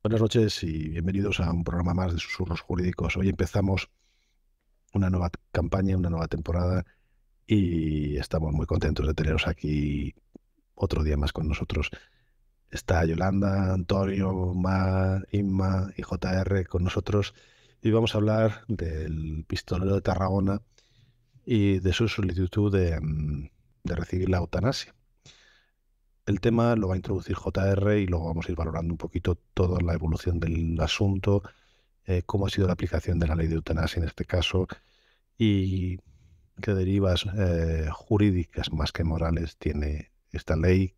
Buenas noches y bienvenidos a un programa más de Susurros Jurídicos. Hoy empezamos una nueva campaña, una nueva temporada y estamos muy contentos de teneros aquí otro día más con nosotros. Está Yolanda, Antonio, Ma, Inma y JR con nosotros y vamos a hablar del pistolero de Tarragona y de su solicitud de mm, recibir la eutanasia el tema, lo va a introducir JR y luego vamos a ir valorando un poquito toda la evolución del asunto, eh, cómo ha sido la aplicación de la ley de eutanasia en este caso y qué derivas eh, jurídicas más que morales tiene esta ley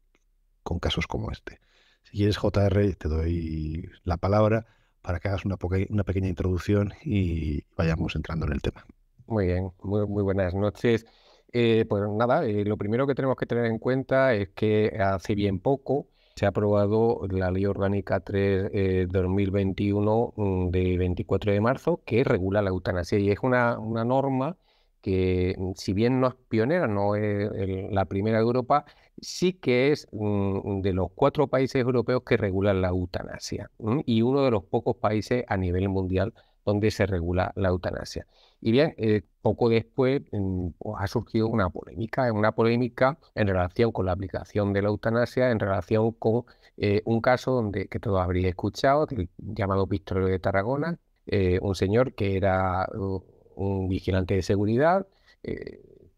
con casos como este. Si quieres, JR, te doy la palabra para que hagas una, pequeña introducción y vayamos entrando en el tema. Muy bien, muy buenas noches. Eh, pues nada, eh, lo primero que tenemos que tener en cuenta es que hace bien poco se ha aprobado la Ley Orgánica 3 eh, 2021 mm, de 24 de marzo que regula la eutanasia y es una, norma que mm, si bien no es pionera, no es la primera de Europa, sí que es mm, de los cuatro países europeos que regulan la eutanasia y uno de los pocos países a nivel mundial donde se regula la eutanasia. Y bien, eh, poco después mm, pues, ha surgido una polémica, eh, una polémica en relación con la aplicación de la eutanasia, en relación con eh, un caso donde, que todos habréis escuchado, llamado Pistolero de Tarragona, un señor que era uh, un vigilante de seguridad,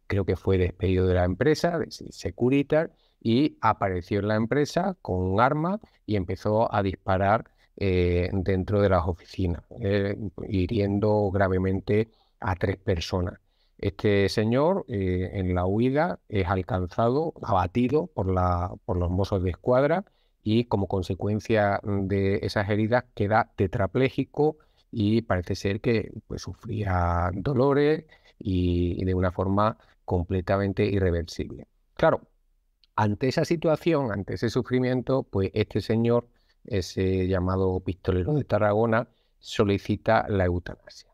creo que fue despedido de la empresa, de Securitas, y apareció en la empresa con un arma y empezó a disparar dentro de las oficinas, hiriendo gravemente a tres personas. Este señor eh, en la huida es alcanzado, abatido por, los mozos de escuadra y como consecuencia de esas heridas queda tetrapléjico y parece ser que pues, sufría dolores y de una forma completamente irreversible. Claro, ante esa situación, ante ese sufrimiento, pues este señor, ese llamado pistolero de Tarragona, solicita la eutanasia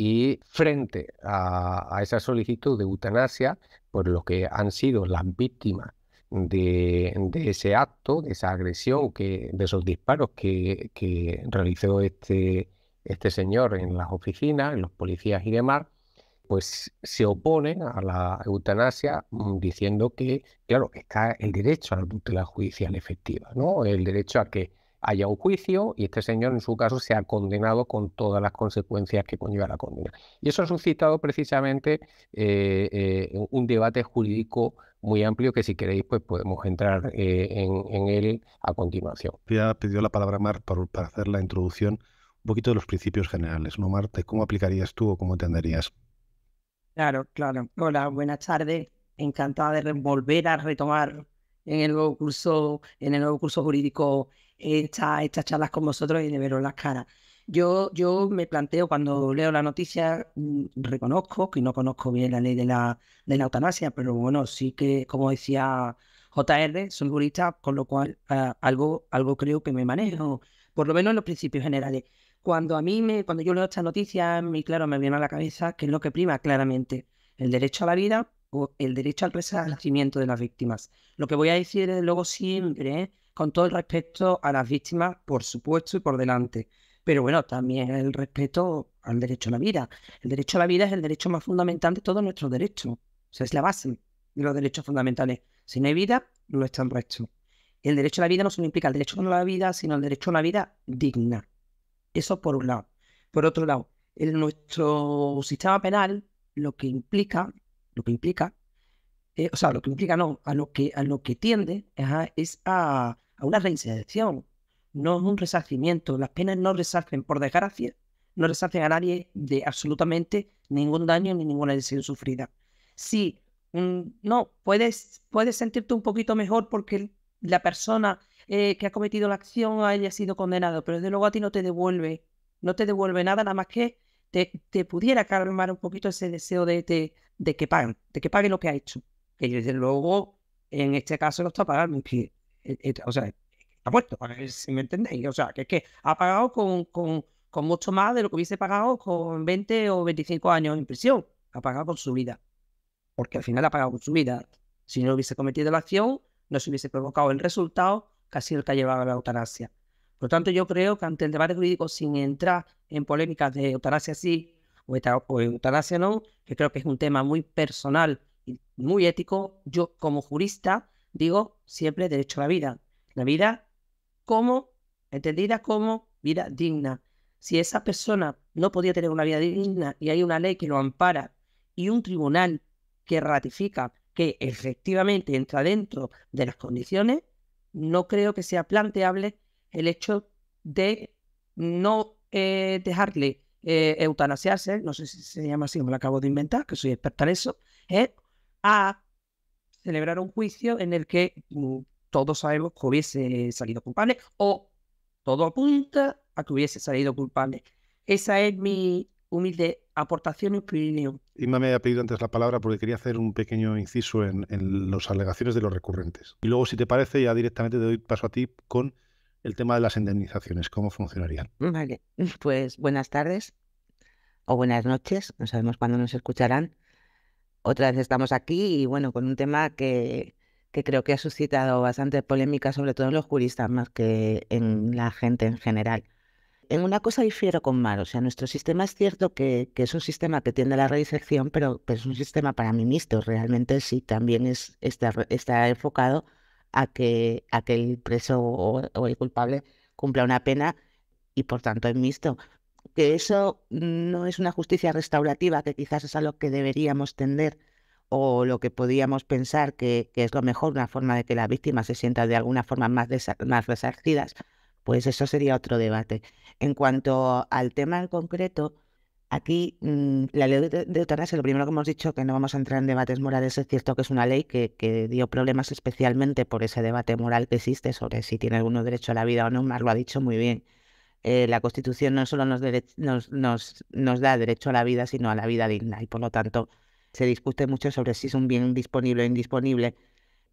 y frente a, esa solicitud de eutanasia, por los que han sido las víctimas de, ese acto, de esa agresión, que, de esos disparos que, que, realizó este, este señor en las oficinas, en los policías y demás, pues se oponen a la eutanasia mm, diciendo que, claro, está el derecho a la tutela judicial efectiva, ¿no? El derecho a que haya un juicio y este señor en su caso sea condenado con todas las consecuencias que conlleva la condena. Y eso ha suscitado precisamente eh, eh, un debate jurídico muy amplio que si queréis pues podemos entrar eh, en, él a continuación. Ya pidió la palabra Mar para hacer la introducción un poquito de los principios generales, ¿no, ¿Cómo aplicarías tú o cómo entenderías? Claro, claro. Hola, buenas tardes. Encantada de volver a retomar en el nuevo curso, en el nuevo curso jurídico estas charlas con vosotros y de veros las caras. Yo, yo me planteo cuando leo la noticia, mm, reconozco que no conozco bien la ley de la, de la eutanasia, pero bueno, sí que, como decía JR, soy jurista, con lo cual ah, algo, algo creo que me manejo, por lo menos en los principios generales. Cuando a mí me, cuando yo leo esta noticia, claro, me viene a la cabeza que es lo que prima claramente, el derecho a la vida o el derecho al resarcimiento de las víctimas. Lo que voy a decir luego siempre con todo el respeto a las víctimas, por supuesto, y por delante. Pero bueno, también el respeto al derecho a la vida. El derecho a la vida es el derecho más fundamental de todos nuestros derechos. O sea, es la base de los derechos fundamentales. Si no hay vida, no está el resto. El derecho a la vida no solo implica el derecho a la vida, sino el derecho a una vida digna. Eso por un lado. Por otro lado, en nuestro sistema penal lo que implica, lo que implica, eh, o sea, lo que implica no, a lo que, a lo que tiende es a a una reinserción. No es un resarcimiento. Las penas no resarcen, por desgracia, no resarcen a nadie de absolutamente ningún daño ni ninguna lesión sufrida. Sí, mm, no, puedes, puedes sentirte un poquito mejor porque la persona eh, que ha cometido la acción haya sido condenado, pero desde luego a ti no te devuelve, no te devuelve nada, nada más que te, pudiera calmar un poquito ese deseo de, de, que paguen, de que pague lo que ha hecho. Que desde luego, en este caso, lo está pagando, e, e, o sea, ha puesto, si me entendéis. O sea, que es que ha pagado con, con, mucho más de lo que hubiese pagado con 20 o 25 años en prisión. Ha pagado con su vida. Porque al final ha pagado con su vida. Si no hubiese cometido la acción, no se hubiese provocado el resultado casi ha el que ha llevado a la eutanasia. Por lo tanto, yo creo que ante el debate jurídico, sin entrar en polémicas de eutanasia sí o eutanasia no, que creo que es un tema muy personal y muy ético, yo como jurista digo siempre derecho a la vida. La vida como, entendida como vida digna. Si esa persona no podía tener una vida digna y hay una ley que lo ampara y un tribunal que ratifica que efectivamente entra dentro de las condiciones, no creo que sea planteable el hecho de no eh, dejarle eh, eutanasiarse, no sé si se llama así, me lo acabo de inventar, que soy experta en eso, eh, a celebrar un juicio en el que mm, todos sabemos que hubiese salido culpable o todo apunta a que hubiese salido culpable. Esa es mi humilde aportación y opinión. Inma me había pedido antes la palabra porque quería hacer un pequeño inciso en, en las alegaciones de los recurrentes. Y luego, si te parece, ya directamente te doy paso a ti con el tema de las indemnizaciones, cómo funcionarían. Vale, pues buenas tardes o buenas noches, no sabemos cuándo nos escucharán otra vez estamos aquí y bueno, con un tema que, que creo que ha suscitado bastante polémica, sobre todo en los juristas más que en la gente en general. En una cosa difiero con Mar, o sea, nuestro sistema es cierto que, que es un sistema que tiende a la redisección, pero, es un sistema para mí mixto, realmente sí, también es, está, está enfocado a que, a el preso o el culpable cumpla una pena y por tanto es mixto que eso no es una justicia restaurativa, que quizás es a lo que deberíamos tender o lo que podíamos pensar que, es lo mejor, una forma de que las víctimas se sientan de alguna forma más, más resarcidas, pues eso sería otro debate. En cuanto al tema en concreto, aquí mm, la ley de, de, eutanasia, lo primero que hemos dicho, que no vamos a entrar en debates morales, es cierto que es una ley que, que dio problemas especialmente por ese debate moral que existe sobre si tiene alguno derecho a la vida o no, más lo ha dicho muy bien. Eh, la Constitución no solo nos, nos, da derecho a la vida, sino a la vida digna. Y por lo tanto, se discute mucho sobre si es un bien disponible o indisponible.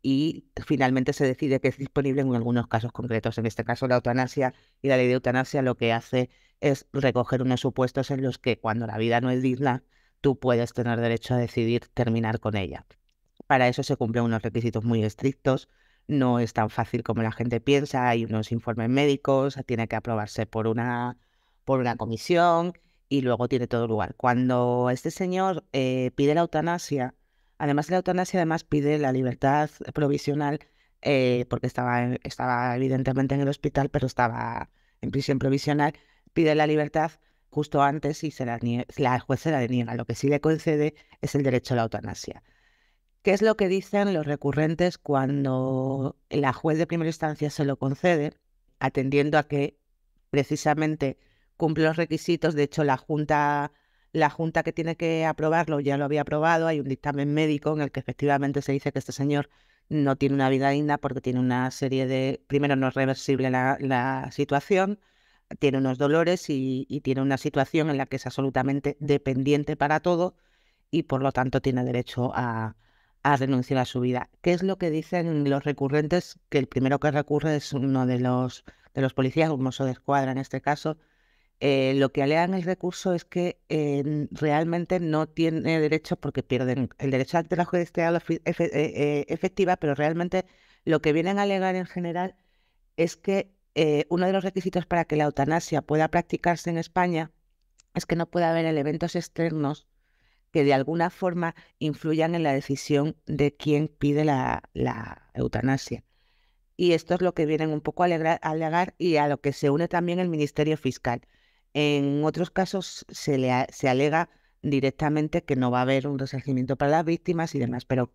Y finalmente se decide que es disponible en algunos casos concretos. En este caso, la eutanasia y la ley de eutanasia lo que hace es recoger unos supuestos en los que cuando la vida no es digna, tú puedes tener derecho a decidir terminar con ella. Para eso se cumplen unos requisitos muy estrictos no es tan fácil como la gente piensa, hay unos informes médicos, tiene que aprobarse por una, por una comisión y luego tiene todo lugar. Cuando este señor eh, pide la eutanasia, además de la eutanasia, además pide la libertad provisional, eh, porque estaba, estaba evidentemente en el hospital, pero estaba en prisión provisional, pide la libertad justo antes y se la, la juez se la deniega. Lo que sí le concede es el derecho a la eutanasia. ¿Qué es lo que dicen los recurrentes cuando la juez de primera instancia se lo concede, atendiendo a que precisamente cumple los requisitos? De hecho, la Junta, la junta que tiene que aprobarlo ya lo había aprobado. Hay un dictamen médico en el que efectivamente se dice que este señor no tiene una vida digna porque tiene una serie de, primero no es reversible la, situación, tiene unos dolores y, tiene una situación en la que es absolutamente dependiente para todo y por lo tanto tiene derecho a, a renunciar a su vida. ¿Qué es lo que dicen los recurrentes? Que el primero que recurre es uno de los, de los policías, un mozo de escuadra en este caso. Eh, lo que alegan el recurso es que em, realmente no tiene derecho porque pierden el derecho ante la justicia eh, eh, efectiva, pero realmente lo que vienen a alegar en general es que uno de los requisitos para que la eutanasia pueda practicarse en España es que no pueda haber elementos externos que de alguna forma influyan en la decisión de quién pide la, eutanasia. Y esto es lo que vienen un poco a alegar, y a lo que se une también el Ministerio Fiscal. En otros casos se, alega directamente que no va a haber un resarcimiento para las víctimas y demás, pero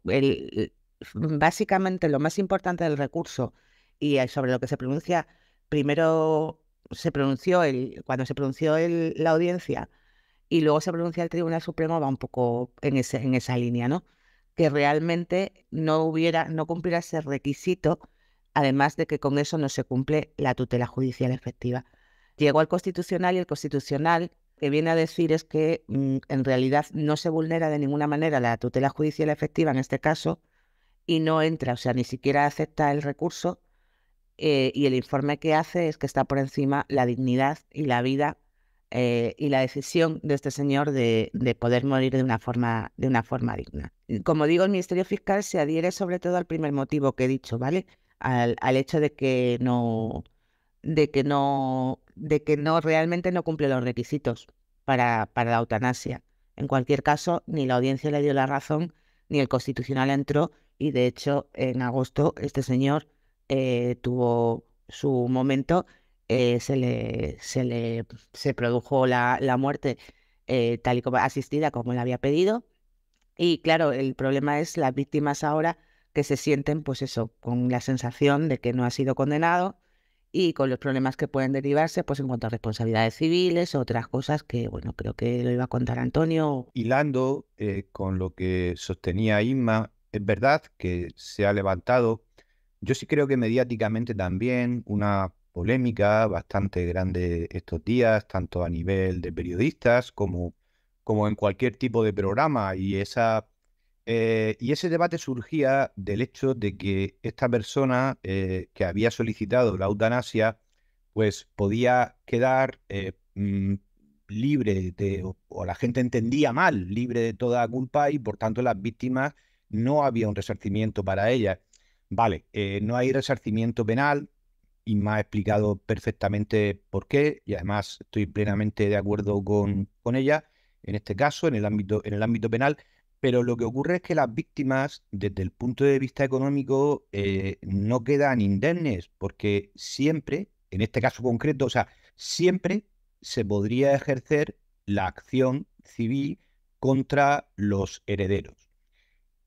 básicamente lo más importante del recurso y eh, sobre lo que se pronuncia, primero se pronunció el, cuando se pronunció la audiencia, y luego se pronuncia el Tribunal Supremo va un poco en, ese, en esa línea, ¿no? Que realmente no hubiera, no cumpliera ese requisito, además de que con eso no se cumple la tutela judicial efectiva. Llegó al Constitucional y el Constitucional que viene a decir es que mm, en realidad no se vulnera de ninguna manera la tutela judicial efectiva en este caso y no entra, o sea, ni siquiera acepta el recurso eh, y el informe que hace es que está por encima la dignidad y la vida eh, y la decisión de este señor de, poder morir de una, forma, de una forma digna. Como digo, el Ministerio Fiscal se adhiere sobre todo al primer motivo que he dicho, ¿vale? Al, hecho de que no, de que no, de que no realmente no cumple los requisitos para, la eutanasia. En cualquier caso, ni la audiencia le dio la razón, ni el Constitucional entró, y de hecho, en agosto este señor eh, tuvo su momento eh, se le, se le produjo la, muerte eh, tal y como asistida como le había pedido. Y claro, el problema es las víctimas ahora que se sienten, pues eso, con la sensación de que no ha sido condenado y con los problemas que pueden derivarse, pues en cuanto a responsabilidades civiles, otras cosas que, bueno, creo que lo iba a contar Antonio. Hilando eh, con lo que sostenía Inma, es verdad que se ha levantado, yo sí creo que mediáticamente también, una polémica bastante grande estos días, tanto a nivel de periodistas como, como en cualquier tipo de programa. Y, esa, eh, y ese debate surgía del hecho de que esta persona eh, que había solicitado la eutanasia, pues podía quedar eh, mm, libre de, o, la gente entendía mal, libre de toda culpa y por tanto las víctimas no había un resarcimiento para ellas. Vale, no hay resarcimiento penal, y me ha explicado perfectamente por qué y además estoy plenamente de acuerdo con, ella en este caso, en el, ámbito, en el ámbito penal, pero lo que ocurre es que las víctimas, desde el punto de vista económico, eh, no quedan indemnes, porque siempre, en este caso concreto, o sea, siempre se podría ejercer la acción civil contra los herederos.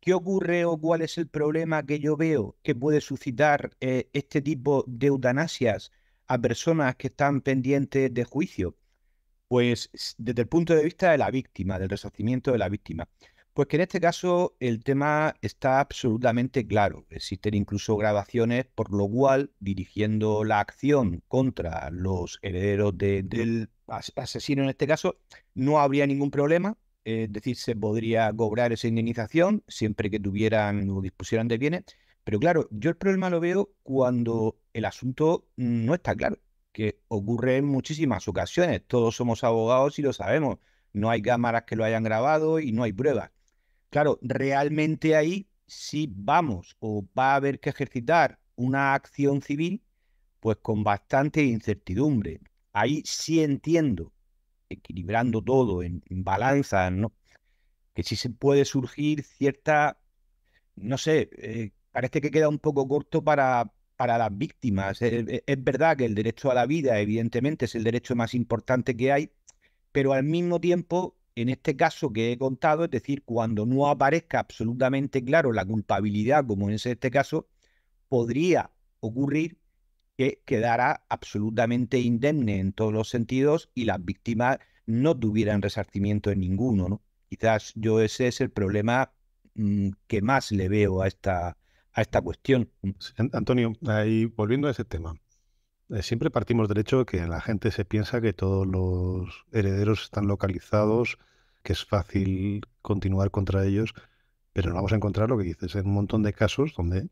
¿Qué ocurre o cuál es el problema que yo veo que puede suscitar eh, este tipo de eutanasias a personas que están pendientes de juicio? Pues desde el punto de vista de la víctima, del resarcimiento de la víctima. Pues que en este caso el tema está absolutamente claro. Existen incluso grabaciones, por lo cual, dirigiendo la acción contra los herederos del asesino en este caso, no habría ningún problema, es decir, se podría cobrar esa indemnización siempre que tuvieran o dispusieran de bienes. Pero claro, yo el problema lo veo cuando el asunto no está claro, que ocurre en muchísimas ocasiones. Todos somos abogados y lo sabemos. No hay cámaras que lo hayan grabado y no hay pruebas. Claro, realmente ahí sí vamos o va a haber que ejercitar una acción civil pues con bastante incertidumbre. Ahí sí entiendo equilibrando todo en, balanza, ¿no? que sí se puede surgir cierta, no sé, eh, parece que queda un poco corto para, para las víctimas. Eh, eh, es, verdad que el derecho a la vida, evidentemente, es el derecho más importante que hay, pero al mismo tiempo, en este caso que he contado, es decir, cuando no aparezca absolutamente claro la culpabilidad, como es este caso, podría ocurrir quedara absolutamente indemne en todos los sentidos y las víctimas no tuvieran resarcimiento en ninguno. Quizás yo ese es el problema mm, que más le veo a esta, a esta cuestión. Antonio, ahí volviendo a ese tema, eh, siempre partimos del hecho de que la gente se piensa que todos los herederos están localizados, que es fácil continuar contra ellos, pero no vamos a encontrar lo que dices, en un montón de casos donde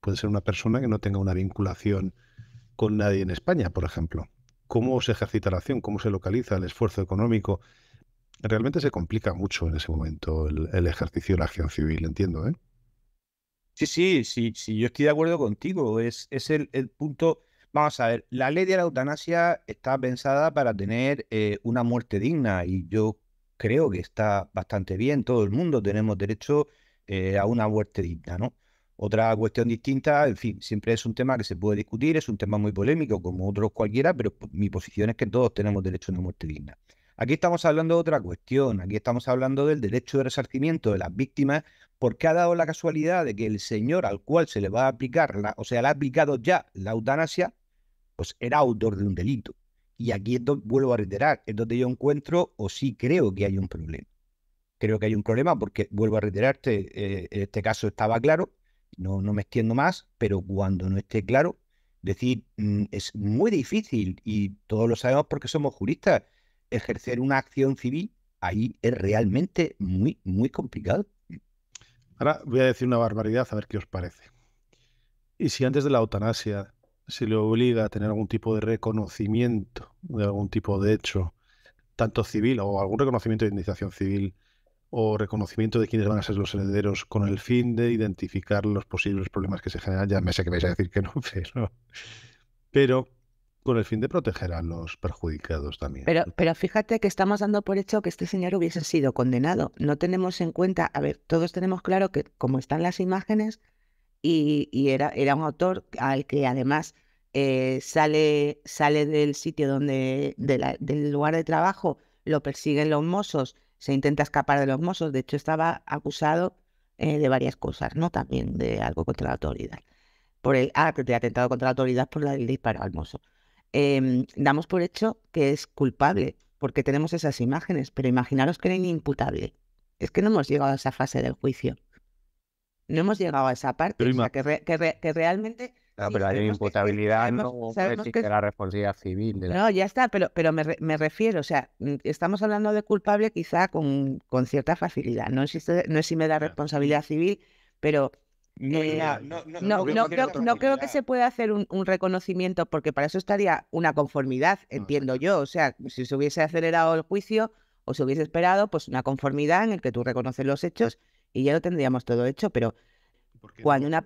puede ser una persona que no tenga una vinculación con nadie en España, por ejemplo. ¿Cómo se ejercita la acción? ¿Cómo se localiza el esfuerzo económico? Realmente se complica mucho en ese momento el, ejercicio de la acción civil, entiendo, ¿eh? Sí, sí, sí, sí, yo estoy de acuerdo contigo. Es, es el, punto. Vamos a ver, la ley de la eutanasia está pensada para tener eh, una muerte digna y yo creo que está bastante bien. Todo el mundo tenemos derecho eh, a una muerte digna, ¿no? otra cuestión distinta, en fin, siempre es un tema que se puede discutir, es un tema muy polémico como otros cualquiera, pero mi posición es que todos tenemos derecho a una muerte digna. Aquí estamos hablando de otra cuestión, aquí estamos hablando del derecho de resarcimiento de las víctimas, porque ha dado la casualidad de que el señor al cual se le va a aplicar, o sea, le ha aplicado ya la eutanasia, pues era autor de un delito. Y aquí es vuelvo a reiterar, es donde yo encuentro o sí creo que hay un problema. Creo que hay un problema porque, vuelvo a reiterarte, eh, en este caso estaba claro, no, me extiendo más, pero cuando no esté claro, decir, mm, es muy difícil y todos lo sabemos porque somos juristas, ejercer una acción civil ahí es realmente muy, muy complicado. Ahora voy a decir una barbaridad a ver qué os parece. Y si antes de la eutanasia se le obliga a tener algún tipo de reconocimiento de algún tipo de hecho, tanto civil o algún reconocimiento de indemnización civil o reconocimiento de quiénes van a ser los herederos con el fin de identificar los posibles problemas que se generan. Ya me sé que vais a decir que no, pero, pero con el fin de proteger a los perjudicados también. Pero, pero fíjate que estamos dando por hecho que este señor hubiese sido condenado. No tenemos en cuenta, a ver, todos tenemos claro que como están las imágenes, y, era, era un autor al que además eh, sale, sale del sitio donde, del lugar de trabajo, lo persiguen los mozos se intenta escapar de los mozos. De hecho, estaba acusado eh, de varias cosas, ¿no? También de algo contra la autoridad. Por el, ah, de atentado contra la autoridad por la disparo al mozo. Em, damos por hecho que es culpable, porque tenemos esas imágenes, pero imaginaros que era inimputable. Es que no hemos llegado a esa fase del juicio. No hemos llegado a esa parte, o sea, que realmente no, pero hay imputabilidad, no la responsabilidad civil. No, ya está, pero, pero me, refiero, o sea, mm, estamos hablando de culpable quizá con, cierta facilidad. No es este, no me da responsabilidad civil, pero no creo que se pueda hacer un, reconocimiento porque para eso estaría una conformidad, entiendo yo. O sea, si se hubiese acelerado el juicio o se hubiese esperado, pues una conformidad en el que tú reconoces los hechos y ya lo tendríamos todo hecho, pero cuando una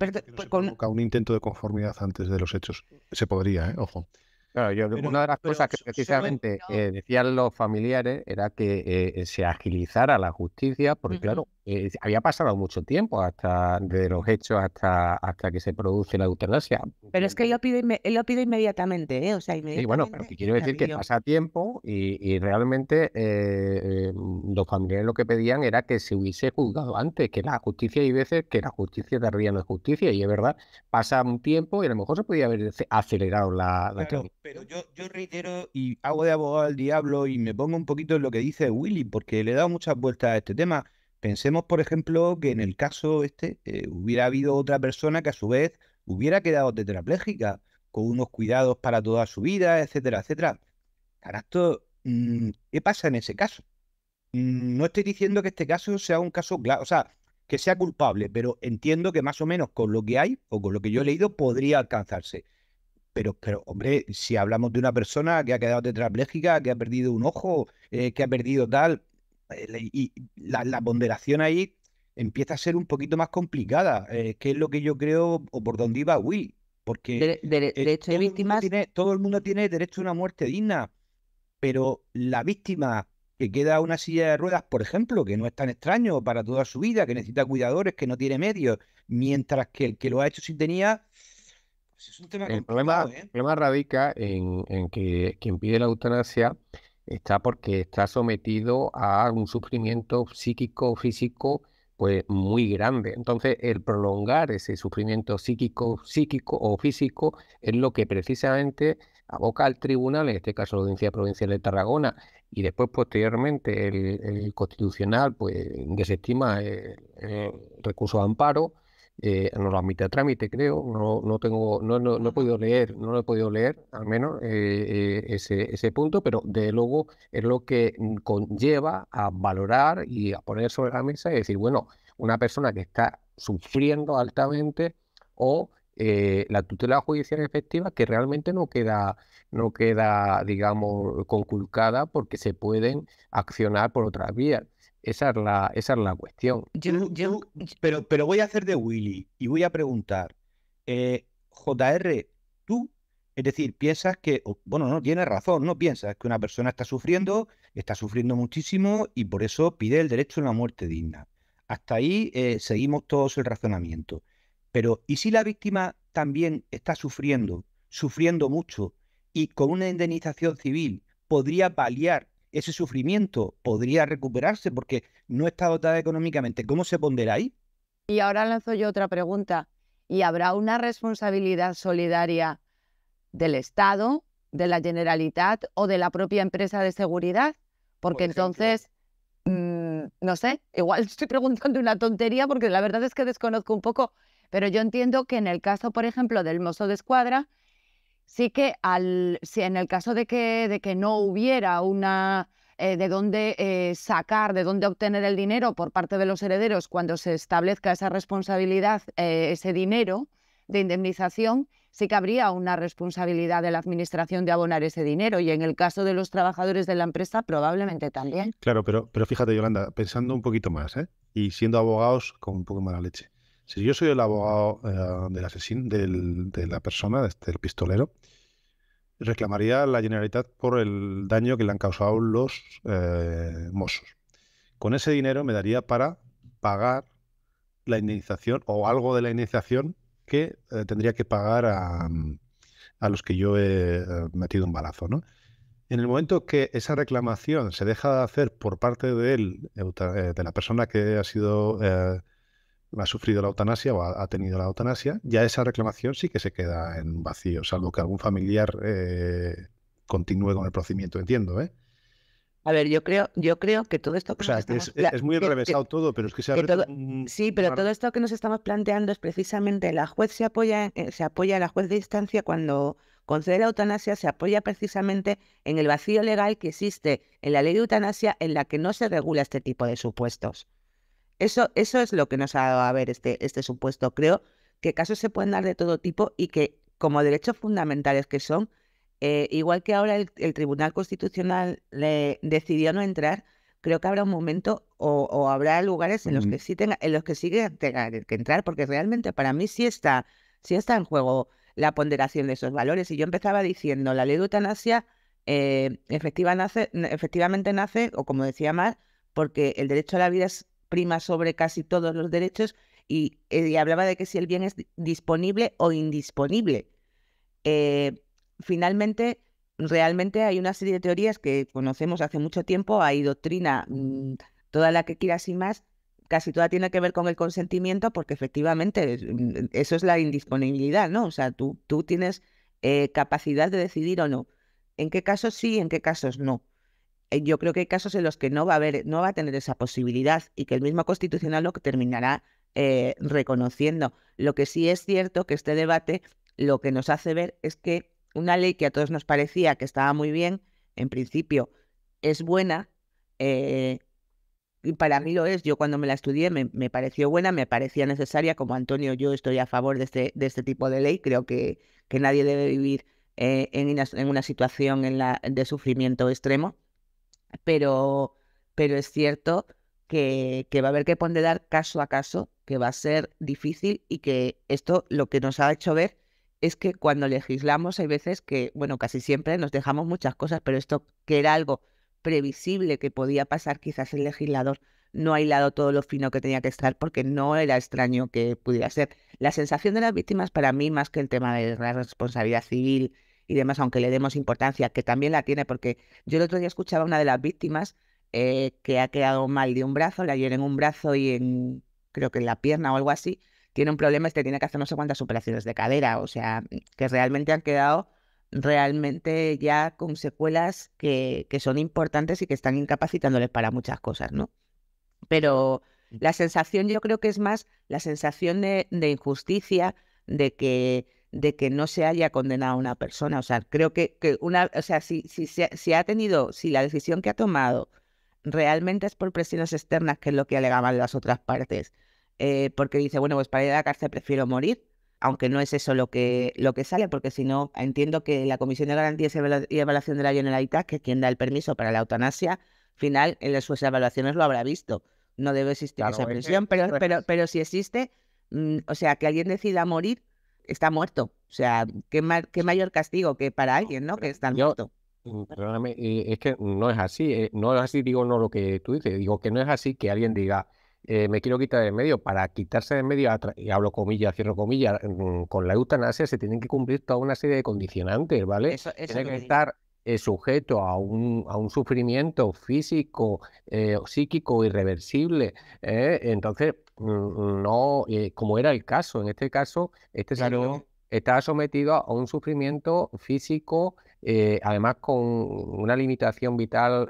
con... un intento de conformidad antes de los hechos. Se podría, ¿eh? ojo. Claro, yo, una de las cosas que precisamente eh, decían los familiares era que eh, se agilizara la justicia, porque claro, eh, había pasado mucho tiempo hasta de los hechos hasta, hasta que se produce la eutanasia. Pero es que él lo pide, lo pide inmediatamente, ¿eh? O sea, Y bueno, pero quiero decir que pasa tiempo y, realmente eh, los familiares lo que pedían era que se hubiese juzgado antes, que la justicia hay veces que la justicia tardía no es justicia y es verdad, pasa un tiempo y a lo mejor se podía haber acelerado la... pero yo, yo reitero y hago de abogado al diablo y me pongo un poquito en lo que dice Willy porque le he dado muchas vueltas a este tema Pensemos, por ejemplo, que en el caso este eh, hubiera habido otra persona que a su vez hubiera quedado tetraplégica, con unos cuidados para toda su vida, etcétera, etcétera. Carasto, mm, ¿qué pasa en ese caso? Mm, no estoy diciendo que este caso sea un caso claro, o sea, que sea culpable, pero entiendo que más o menos con lo que hay o con lo que yo he leído podría alcanzarse. Pero, pero hombre, si hablamos de una persona que ha quedado tetraplégica, que ha perdido un ojo, eh, que ha perdido tal, eh, y la, ponderación ahí empieza a ser un poquito más complicada, eh, que es lo que yo creo o por dónde iba Will, porque eh, derecho de, víctimas... tiene, todo el mundo tiene derecho a una muerte digna, pero la víctima que queda una silla de ruedas, por ejemplo, que no es tan extraño para toda su vida, que necesita cuidadores, que no tiene medios, mientras que el que lo ha hecho sin tenía, pues es un tema el problema, el problema radica en, en, que quien pide la eutanasia está porque está sometido a un sufrimiento psíquico físico pues muy grande. Entonces, el prolongar ese sufrimiento psíquico, psíquico o físico es lo que precisamente aboca al tribunal, en este caso la Audiencia Provincial de Tarragona, y después posteriormente el, Constitucional pues desestima el, eh, el eh, recurso de amparo eh, lo admite a trámite, creo. No, no tengo, no, no, he podido leer, no lo he podido leer, al menos eh, eh, ese, ese punto, pero de luego es lo que conlleva a valorar y a poner sobre la mesa y decir, bueno, una persona que está sufriendo altamente o eh, la tutela judicial efectiva que realmente no queda, no queda, digamos, conculcada porque se pueden accionar por otras vías. Esa es la, es la cuestión. pero, pero voy a hacer de Willy y voy a preguntar, eh, JR, tú, es decir, piensas que, bueno, no, tienes razón, no piensas que una persona está sufriendo, está sufriendo muchísimo y por eso pide el derecho a una muerte digna. Hasta ahí eh, seguimos todos el razonamiento. Pero, ¿y si la víctima también está sufriendo, sufriendo mucho y con una indemnización civil podría paliar ese sufrimiento podría recuperarse porque no está dotada económicamente. ¿Cómo se pondrá ahí? Y ahora lanzo yo otra pregunta. ¿Y habrá una responsabilidad solidaria del Estado, de la Generalitat o de la propia empresa de seguridad? Porque entonces, mm, no sé, igual estoy preguntando una tontería porque la verdad es que desconozco un poco. Pero yo entiendo que en el caso, por ejemplo, del mozo de escuadra, sí que al, si en el caso de que, de que no hubiera una eh, de dónde eh, sacar, de dónde obtener el dinero por parte de los herederos cuando se establezca esa responsabilidad, eh, ese dinero de indemnización, sí que habría una responsabilidad de la Administración de abonar ese dinero y en el caso de los trabajadores de la empresa probablemente también. Claro, pero, pero fíjate Yolanda, pensando un poquito más y siendo abogados con un poco mala leche. Si yo soy el abogado eh, del asesino, de la persona, del este, pistolero, reclamaría la Generalitat por el daño que le han causado los eh, mozos. Con ese dinero me daría para pagar la indemnización o algo de la indemnización que eh, tendría que pagar a, los que yo he eh, metido un balazo. En el momento que esa reclamación se deja de hacer por parte de él, de la persona que ha sido ha sufrido la eutanasia o ha, tenido la eutanasia, ya esa reclamación sí que se queda en vacío, salvo que algún familiar eh, continúe con el procedimiento, entiendo, ¿eh? A ver, yo creo, yo creo que todo esto es, muy enrevesado todo, pero es que se Sí, pero todo esto que nos estamos planteando es precisamente la juez se apoya, eh, se apoya a la juez de instancia cuando concede la eutanasia, se apoya precisamente en el vacío legal que existe en la ley de eutanasia en la que no se regula este tipo de supuestos. Eso, eso es lo que nos ha dado a ver este, este supuesto. Creo que casos se pueden dar de todo tipo y que como derechos fundamentales que son, eh, igual que ahora el, Tribunal Constitucional le decidió no entrar, creo que habrá un momento o, habrá lugares en los que sí tenga, en los que sí que entrar, porque realmente para mí sí está, sí está en juego la ponderación de esos valores. Y yo empezaba diciendo, la ley de eutanasia eh, nace, efectivamente nace, o como decía Mar, porque el derecho a la vida es sobre casi todos los derechos eh, y, hablaba de que si el bien es disponible o indisponible. Eh, finalmente, realmente hay una serie de teorías que conocemos hace mucho tiempo, hay doctrina, mm, toda la que quieras y más, casi toda tiene que ver con el consentimiento porque efectivamente mm, eso es la indisponibilidad, ¿no? O sea, tú, tú tienes eh, capacidad de decidir o no. ¿En qué casos sí, en qué casos no? Eh, yo creo que hay casos en los que no va a haber, no va a tener esa posibilidad y que el mismo constitucional lo terminará eh, reconociendo. Lo que sí es cierto que este debate lo que nos hace ver es que una ley que a todos nos parecía que estaba muy bien, en principio es buena, eh, y para mí lo es, yo cuando me la estudié me, pareció buena, me parecía necesaria, como Antonio yo estoy a favor de este, de este tipo de ley, creo que, que nadie debe vivir en, una, en, una, situación en la, de sufrimiento extremo, pero, pero es cierto que, que va a haber que ponderar caso a caso, que va a ser difícil y que esto lo que nos ha hecho ver es que cuando legislamos hay veces que, bueno, casi siempre nos dejamos muchas cosas, pero esto que era algo previsible que podía pasar, quizás el legislador no ha hilado todo lo fino que tenía que estar porque no era extraño que pudiera ser. La sensación de las víctimas para mí, más que el tema de la responsabilidad civil y demás, aunque le demos importancia, que también la tiene, porque yo el otro día escuchaba a una de las víctimas eh, que ha quedado mal de un brazo, le ayer en un brazo y en, creo que en la pierna o algo así, tiene un problema, este, tiene que hacer no sé cuántas operaciones de cadera, o sea, que realmente han quedado realmente ya con secuelas que, son importantes y que están incapacitándoles para muchas cosas, ¿no? Pero mm. la sensación yo creo que es más la sensación de injusticia, de que de que no se haya condenado a una persona. O sea, creo que, que una, o sea, si, si, si, ha tenido, si la decisión que ha tomado realmente es por presiones externas, que es lo que alegaban las otras partes, eh, porque dice, bueno, pues para ir a la cárcel prefiero morir, aunque no es eso lo que, lo que sale, porque si no, entiendo que la Comisión de Garantías y Evaluación de la Generalitat, que es quien da el permiso para la eutanasia, final en sus evaluaciones lo habrá visto. No debe existir esa presión, pero, pero, pero si existe, mm, o sea, que alguien decida morir está muerto. O sea, qué, qué mayor castigo que para alguien, ¿no? Que está muerto. Mm, perdóname, eh, es que no es así, eh, no es así, digo, no lo que tú dices, digo que no es así que alguien diga, eh, me quiero quitar de medio. Para quitarse de medio, y hablo comillas, cierro comillas, mm, con la eutanasia se tienen que cumplir toda una serie de condicionantes, ¿vale? Eso, tiene que estar eh, sujeto a un, a un, sufrimiento físico, eh, o psíquico irreversible. ¿eh? entonces, mm, no, como era el caso, en este caso, este señor estaba sometido a un sufrimiento físico, además con una limitación vital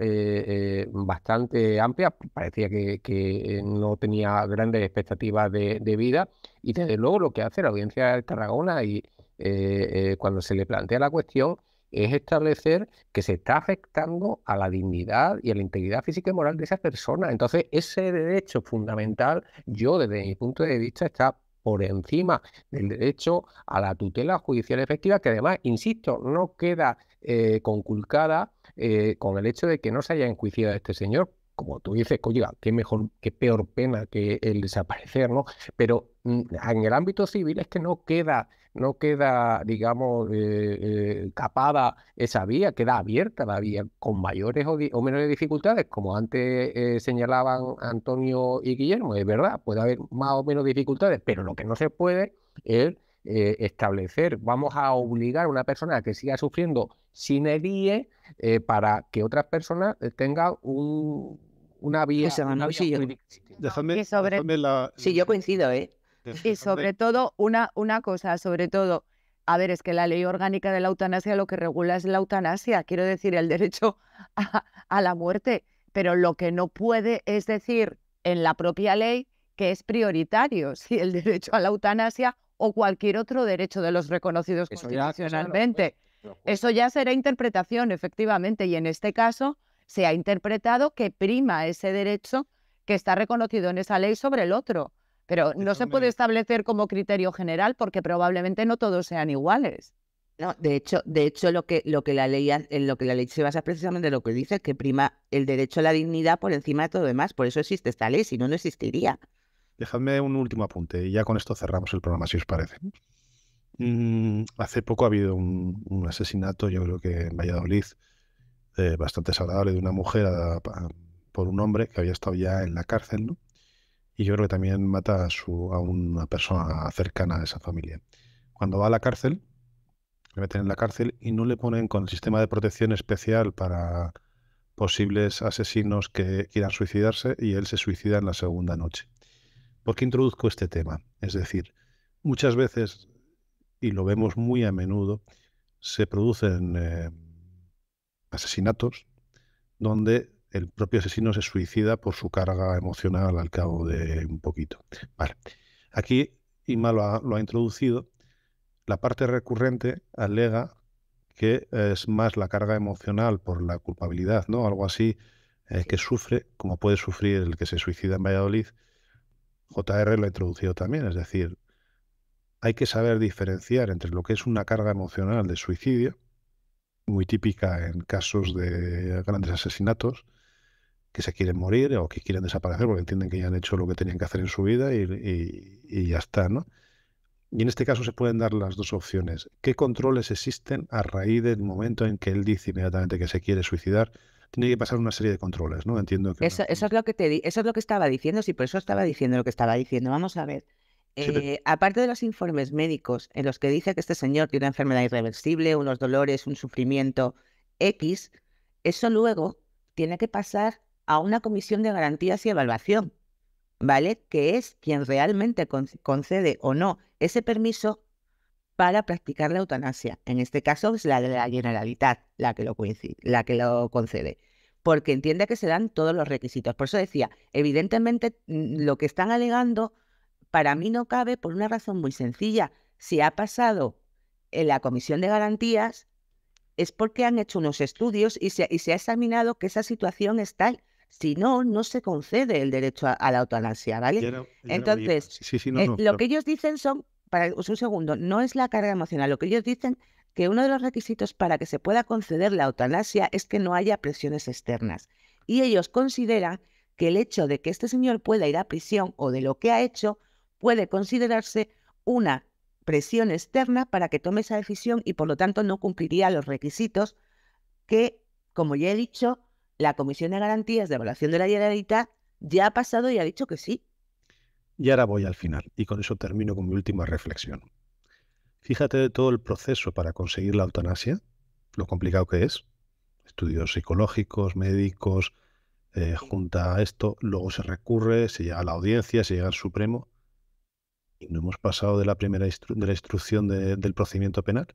bastante amplia, parecía que, no tenía grandes expectativas de, vida, y desde luego lo que hace la audiencia de Tarragona y, cuando se le plantea la cuestión es establecer que se está afectando a la dignidad y a la integridad física y moral de esa persona. Entonces, ese derecho fundamental, yo desde mi punto de vista, está por encima del derecho a la tutela judicial efectiva, que además, insisto, no queda eh, conculcada eh, con el hecho de que no se haya enjuiciado a este señor. Como tú dices, coño, qué mejor, qué peor pena que el desaparecer, ¿no? Pero mm, en el ámbito civil es que no queda no queda, digamos, eh, eh, capada esa vía, queda abierta la vía con mayores o, menores dificultades, como antes eh, señalaban Antonio y Guillermo. Es verdad, puede haber más o menos dificultades, pero lo que no se puede es establecer, vamos a obligar a una persona que siga sufriendo sin para que otras personas tengan un, una vía. sí, yo coincido, ¿eh? Y sobre todo, una, cosa, sobre todo, a ver, es que la ley orgánica de la eutanasia lo que regula es la eutanasia, quiero decir, el derecho a, la muerte, pero lo que no puede es decir en la propia ley que es prioritario, si el derecho a la eutanasia o cualquier otro derecho de los reconocidos constitucionalmente. Eso ya será interpretación, efectivamente, y en este caso se ha interpretado que prima ese derecho que está reconocido en esa ley sobre el otro. Pero no se puede establecer como criterio general porque probablemente no todos sean iguales. No, de hecho, de hecho lo que lo que la ley en lo que la ley se basa precisamente en lo que dice que prima el derecho a la dignidad por encima de todo lo demás. Por eso existe esta ley, si no no existiría. Dejadme un último apunte y ya con esto cerramos el programa si os parece. Mm, hace poco ha habido un, asesinato, yo creo que en Valladolid, bastante saludable, de una mujer por un hombre que había estado ya en la cárcel, ¿no? y yo creo que también mata a, una persona cercana a esa familia. Cuando va a la cárcel, le meten en la cárcel y no le ponen con el sistema de protección especial para posibles asesinos que quieran suicidarse y él se suicida en la segunda noche. ¿Por qué introduzco este tema? Es decir, muchas veces, y lo vemos muy a menudo, se producen eh, asesinatos donde el propio asesino se suicida por su carga emocional al cabo de un poquito. Vale. Aquí Ima lo ha, introducido. La parte recurrente alega que es más la carga emocional por la culpabilidad, ¿no? Algo así eh, que sufre, como puede sufrir el que se suicida en Valladolid. JR lo ha introducido también, es decir, hay que saber diferenciar entre lo que es una carga emocional de suicidio, muy típica en casos de grandes asesinatos, que se quieren morir o que quieren desaparecer porque entienden que ya han hecho lo que tenían que hacer en su vida y, ya está, ¿no? Y en este caso se pueden dar las dos opciones. ¿Qué controles existen a raíz del momento en que él dice inmediatamente que se quiere suicidar? Tiene que pasar una serie de controles, ¿no? Entiendo que... Eso, es, lo que te eso es lo que estaba diciendo, sí, por eso estaba diciendo lo que estaba diciendo. Vamos a ver. Eh, aparte de los informes médicos en los que dice que este señor tiene una enfermedad irreversible, unos dolores, un sufrimiento X, eso luego tiene que pasar a una comisión de garantías y evaluación, ¿vale? Que es quien realmente concede o no ese permiso para practicar la eutanasia. En este caso es la de la Generalitat la que lo, la que lo concede, porque entiende que se dan todos los requisitos. Por eso decía, evidentemente mm, lo que están alegando para mí no cabe por una razón muy sencilla. Si ha pasado en la Comisión de Garantías es porque han hecho unos estudios y se, y se ha examinado que esa situación es tal si no, no se concede el derecho a, la eutanasia, ¿vale? Entonces, eh, lo que ellos dicen son, para un segundo, no es la carga emocional, lo que ellos dicen que uno de los requisitos para que se pueda conceder la eutanasia es que no haya presiones externas. Y ellos consideran que el hecho de que este señor pueda ir a prisión o de lo que ha hecho puede considerarse una presión externa para que tome esa decisión y por lo tanto no cumpliría los requisitos que, como ya he dicho, la Comisión de Garantías de Evaluación de la Dita ya ha pasado y ha dicho que sí. Y ahora voy al final, y con eso termino con mi última reflexión. Fíjate de todo el proceso para conseguir la eutanasia, lo complicado que es. Estudios psicológicos, médicos, eh, junta a esto, luego se recurre, se llega a la audiencia, se llega al Supremo, y no hemos pasado de la primera de la instrucción del procedimiento penal.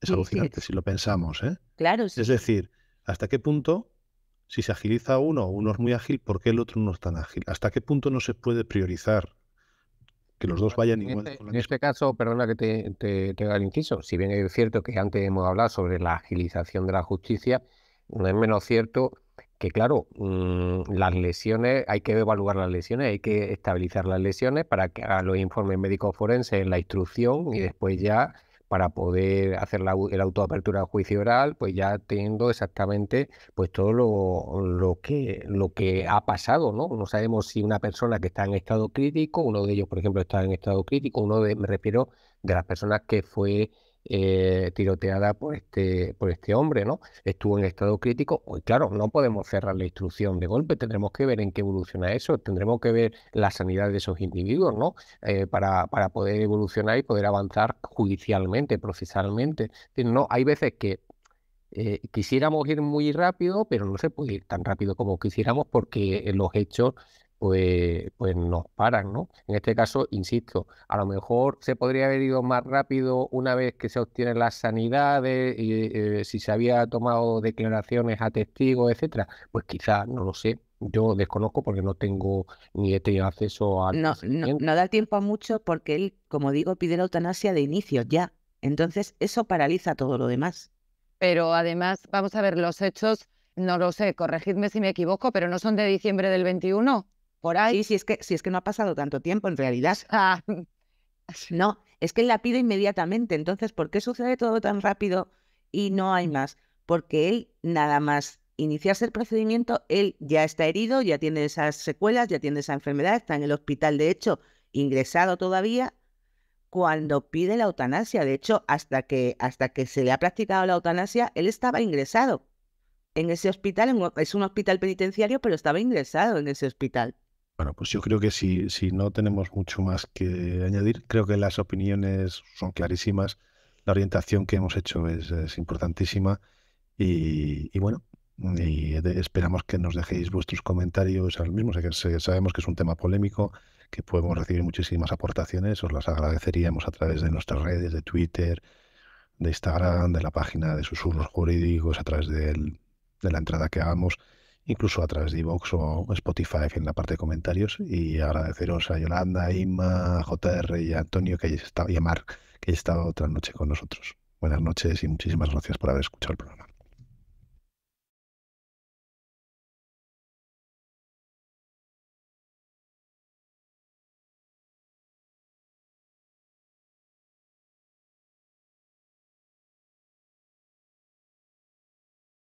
Es alucinante si lo pensamos, ¿eh? Claro, Es decir, ¿Hasta qué punto, si se agiliza uno, uno es muy ágil, ¿por qué el otro no es tan ágil? ¿Hasta qué punto no se puede priorizar que los dos vayan igual. Este en este caso, perdona que te, te, haga el inciso, si bien es cierto que antes hemos hablado sobre la agilización de la justicia, no es menos cierto que, claro, mm, las lesiones, hay que evaluar las lesiones, hay que estabilizar las lesiones para que hagan los informes médicos forenses la instrucción y después ya para poder hacer la, autoapertura de juicio oral, pues ya teniendo exactamente pues todo lo, lo, que, lo que ha pasado, ¿no? No sabemos si una persona que está en estado crítico, uno de ellos, por ejemplo, está en estado crítico, uno de, me refiero de las personas que fue eh, tiroteada por este, por este hombre, ¿no? Estuvo en estado crítico. Hoy, claro, no podemos cerrar la instrucción de golpe, tendremos que ver en qué evoluciona eso, tendremos que ver la sanidad de esos individuos, ¿no? Eh, para, para poder evolucionar y poder avanzar judicialmente, procesalmente. No, hay veces que eh, quisiéramos ir muy rápido, pero no se puede ir tan rápido como quisiéramos porque los hechos pues, pues nos paran, ¿no? En este caso, insisto, a lo mejor se podría haber ido más rápido una vez que se obtienen las sanidades, y, eh, si se había tomado declaraciones a testigos, etcétera. Pues quizá, no lo sé, yo desconozco porque no tengo ni he este tenido acceso a... No, no, no, da tiempo a mucho porque él, como digo, pide la eutanasia de inicio ya. Entonces, eso paraliza todo lo demás. Pero además, vamos a ver, los hechos, no lo sé, corregidme si me equivoco, pero no son de diciembre del 21 por ahí, si es que, si es que no ha pasado tanto tiempo en realidad. Ah, no, es que él la pide inmediatamente. Entonces, ¿por qué sucede todo tan rápido y no hay más? Porque él nada más iniciarse el procedimiento, él ya está herido, ya tiene esas secuelas, ya tiene esa enfermedad, está en el hospital, de hecho, ingresado todavía, cuando pide la eutanasia. De hecho, hasta que, hasta que se le ha practicado la eutanasia, él estaba ingresado en ese hospital, es un hospital penitenciario, pero estaba ingresado en ese hospital. Bueno, pues yo creo que si, no tenemos mucho más que añadir, creo que las opiniones son clarísimas, la orientación que hemos hecho es, importantísima y, bueno, y esperamos que nos dejéis vuestros comentarios al mismo. Sabemos que es un tema polémico, que podemos recibir muchísimas aportaciones, os las agradeceríamos a través de nuestras redes, de Twitter, de Instagram, de la página de susurros jurídicos, a través de la entrada que hagamos incluso a través de Vox o Spotify en la parte de comentarios. Y agradeceros a Yolanda, a Inma, a JR y a Antonio que hayáis estado, y a Marc que hayáis estado otra noche con nosotros. Buenas noches y muchísimas gracias por haber escuchado el programa.